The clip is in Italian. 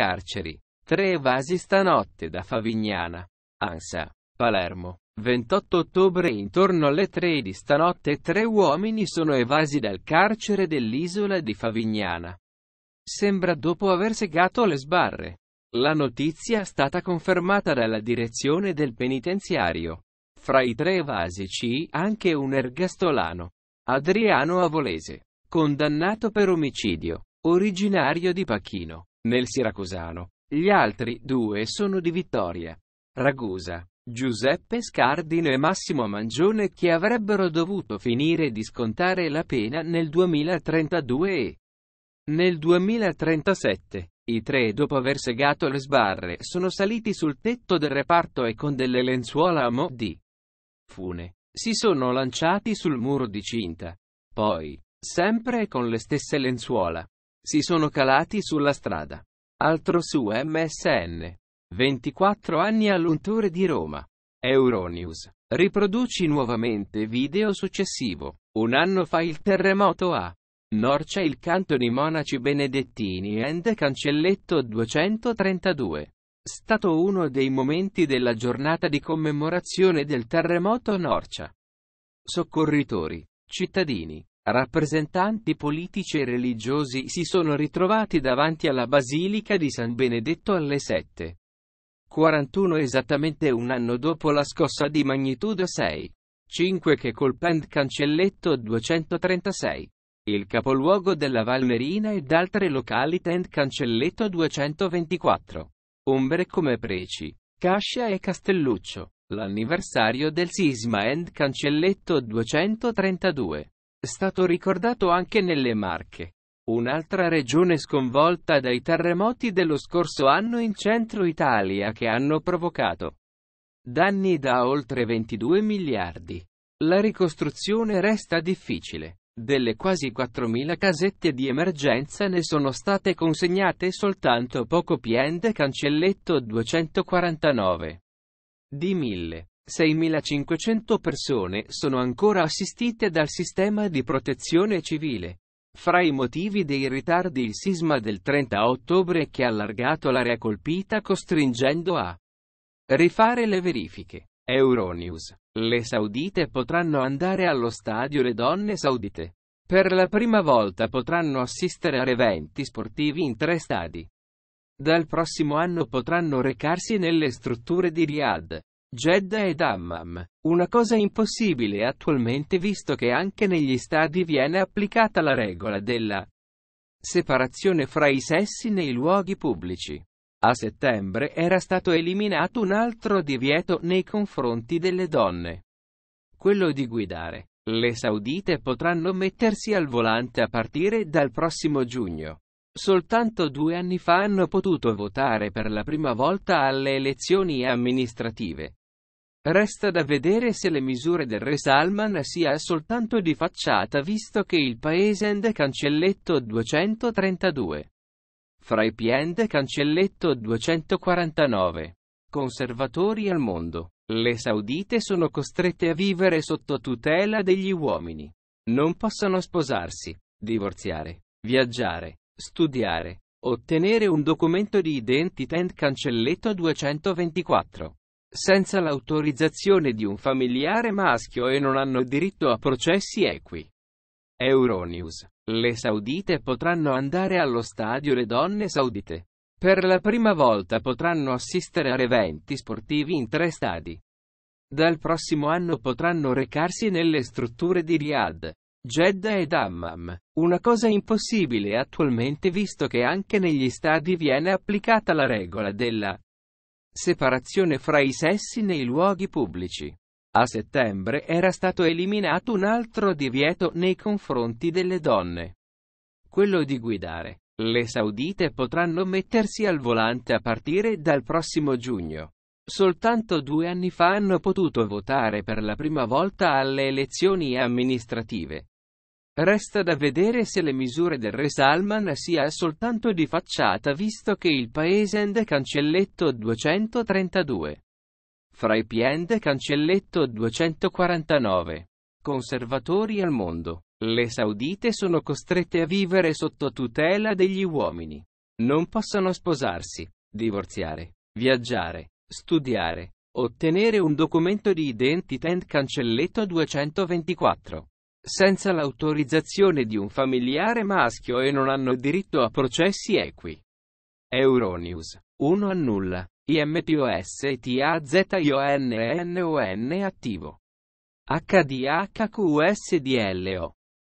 carceri. Tre evasi stanotte da Favignana. Ansa. Palermo. 28 ottobre intorno alle 3 di stanotte tre uomini sono evasi dal carcere dell'isola di Favignana. Sembra dopo aver segato le sbarre. La notizia è stata confermata dalla direzione del penitenziario. Fra i tre evasi c'è anche un ergastolano, Adriano Avolese, condannato per omicidio, originario di Pachino nel Siracusano. Gli altri due sono di Vittoria, Ragusa, Giuseppe Scardino e Massimo Mangione che avrebbero dovuto finire di scontare la pena nel 2032 e nel 2037. I tre, dopo aver segato le sbarre, sono saliti sul tetto del reparto e con delle lenzuola a mo' di fune si sono lanciati sul muro di cinta. Poi, sempre con le stesse lenzuola, si sono calati sulla strada. Altro su MSN. 24 anni all'untore di Roma. Euronews. Riproduci nuovamente video successivo. Un anno fa il terremoto a Norcia il canto di monaci benedettini and cancelletto 232. Stato uno dei momenti della giornata di commemorazione del terremoto Norcia. Soccorritori, cittadini, Rappresentanti politici e religiosi si sono ritrovati davanti alla Basilica di San Benedetto alle 7. 41 esattamente un anno dopo la scossa di magnitudo 6. 5 che colpì il cancelletto 236. Il capoluogo della Valmerina ed altre locali tent cancelletto 224. Ombre come Preci, Cascia e Castelluccio. L'anniversario del sisma end cancelletto 232 stato ricordato anche nelle Marche. Un'altra regione sconvolta dai terremoti dello scorso anno in centro Italia che hanno provocato danni da oltre 22 miliardi. La ricostruzione resta difficile. Delle quasi 4.000 casette di emergenza ne sono state consegnate soltanto poco piende cancelletto 249 di 1000. 6.500 persone sono ancora assistite dal sistema di protezione civile. Fra i motivi dei ritardi il sisma del 30 ottobre che ha allargato l'area colpita costringendo a rifare le verifiche. Euronews. Le saudite potranno andare allo stadio le donne saudite. Per la prima volta potranno assistere a eventi sportivi in tre stadi. Dal prossimo anno potranno recarsi nelle strutture di Riyadh, Jeddah e Dammam, Una cosa impossibile attualmente visto che anche negli stadi viene applicata la regola della separazione fra i sessi nei luoghi pubblici. A settembre era stato eliminato un altro divieto nei confronti delle donne. Quello di guidare. Le saudite potranno mettersi al volante a partire dal prossimo giugno. Soltanto due anni fa hanno potuto votare per la prima volta alle elezioni amministrative. Resta da vedere se le misure del re Salman sia soltanto di facciata visto che il paese end cancelletto 232. Fra i end cancelletto 249. Conservatori al mondo. Le saudite sono costrette a vivere sotto tutela degli uomini. Non possono sposarsi, divorziare, viaggiare, studiare, ottenere un documento di identità end cancelletto 224 senza l'autorizzazione di un familiare maschio e non hanno diritto a processi equi. Euronews. Le saudite potranno andare allo stadio le donne saudite. Per la prima volta potranno assistere a eventi sportivi in tre stadi. Dal prossimo anno potranno recarsi nelle strutture di Riyadh, Jeddah ed Hammam, una cosa impossibile attualmente visto che anche negli stadi viene applicata la regola della Separazione fra i sessi nei luoghi pubblici. A settembre era stato eliminato un altro divieto nei confronti delle donne. Quello di guidare. Le saudite potranno mettersi al volante a partire dal prossimo giugno. Soltanto due anni fa hanno potuto votare per la prima volta alle elezioni amministrative. Resta da vedere se le misure del re Salman sia soltanto di facciata visto che il paese è end cancelletto 232. Fra i end cancelletto 249. Conservatori al mondo. Le saudite sono costrette a vivere sotto tutela degli uomini. Non possono sposarsi, divorziare, viaggiare, studiare, ottenere un documento di identità end cancelletto 224 senza l'autorizzazione di un familiare maschio e non hanno diritto a processi equi. Euronews. 1 annulla. IMPOSTAZIONNON attivo. HDHQSDLO.